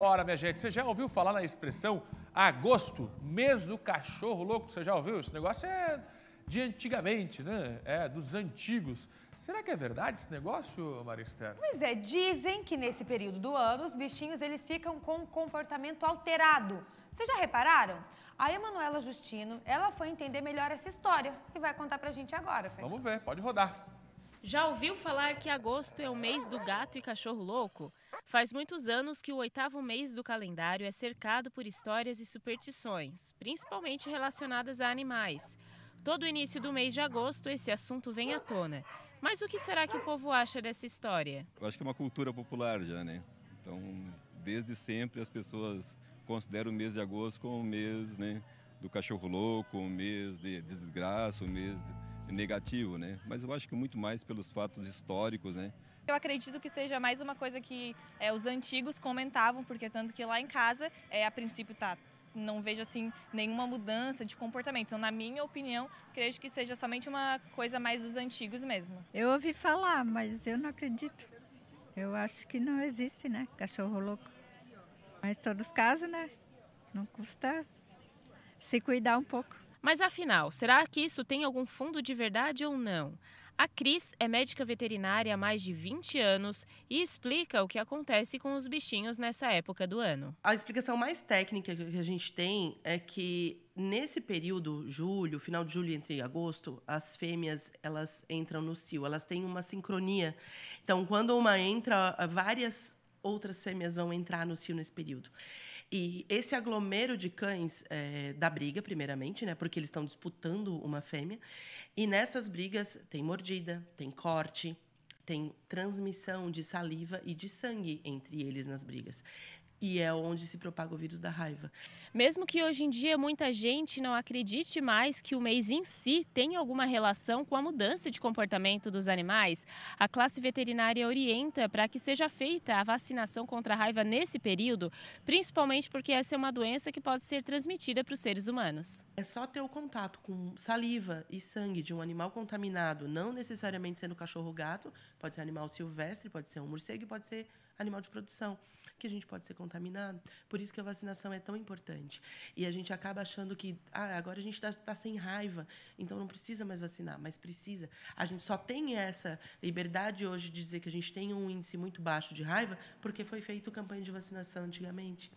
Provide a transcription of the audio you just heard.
Ora, minha gente, você já ouviu falar na expressão agosto, mês do cachorro louco? Você já ouviu? Esse negócio é de antigamente, né? É, dos antigos. Será que é verdade esse negócio, Maristela? Pois é, dizem que nesse período do ano os bichinhos eles ficam com um comportamento alterado. Vocês já repararam? A Emanuela Justino, ela foi entender melhor essa história e vai contar pra gente agora, Fernando. Vamos ver, pode rodar. Já ouviu falar que agosto é o mês do gato e cachorro louco? Faz muitos anos que o oitavo mês do calendário é cercado por histórias e superstições, principalmente relacionadas a animais. Todo início do mês de agosto esse assunto vem à tona. Mas o que será que o povo acha dessa história? Eu acho que é uma cultura popular já, né? Então, desde sempre as pessoas consideram o mês de agosto como o mês né, do cachorro louco, o mês de desgraça, o mês de negativo, né? Mas eu acho que muito mais pelos fatos históricos, né? Eu acredito que seja mais uma coisa que é, os antigos comentavam, porque tanto que lá em casa, é, a princípio, tá, não vejo assim nenhuma mudança de comportamento. Então, na minha opinião, creio que seja somente uma coisa mais dos antigos mesmo. Eu ouvi falar, mas eu não acredito. Eu acho que não existe, né? Cachorro louco. Mas todos casam, né? Não custa se cuidar um pouco. Mas afinal, será que isso tem algum fundo de verdade ou não? A Cris é médica veterinária há mais de 20 anos e explica o que acontece com os bichinhos nessa época do ano. A explicação mais técnica que a gente tem é que nesse período, julho, final de julho entre agosto, as fêmeas elas entram no cio, elas têm uma sincronia. Então, quando uma entra, várias outras fêmeas vão entrar no cio nesse período. E esse aglomero de cães é, da briga, primeiramente, né, porque eles estão disputando uma fêmea. E nessas brigas tem mordida, tem corte, tem transmissão de saliva e de sangue entre eles nas brigas e é onde se propaga o vírus da raiva. Mesmo que hoje em dia muita gente não acredite mais que o mês em si tem alguma relação com a mudança de comportamento dos animais, a classe veterinária orienta para que seja feita a vacinação contra a raiva nesse período, principalmente porque essa é uma doença que pode ser transmitida para os seres humanos. É só ter o contato com saliva e sangue de um animal contaminado, não necessariamente sendo cachorro ou gato, pode ser animal silvestre, pode ser um morcego, pode ser animal de produção, que a gente pode ser contaminado contaminado. Por isso que a vacinação é tão importante. E a gente acaba achando que ah, agora a gente está tá sem raiva, então não precisa mais vacinar, mas precisa. A gente só tem essa liberdade hoje de dizer que a gente tem um índice muito baixo de raiva porque foi feita campanha de vacinação antigamente.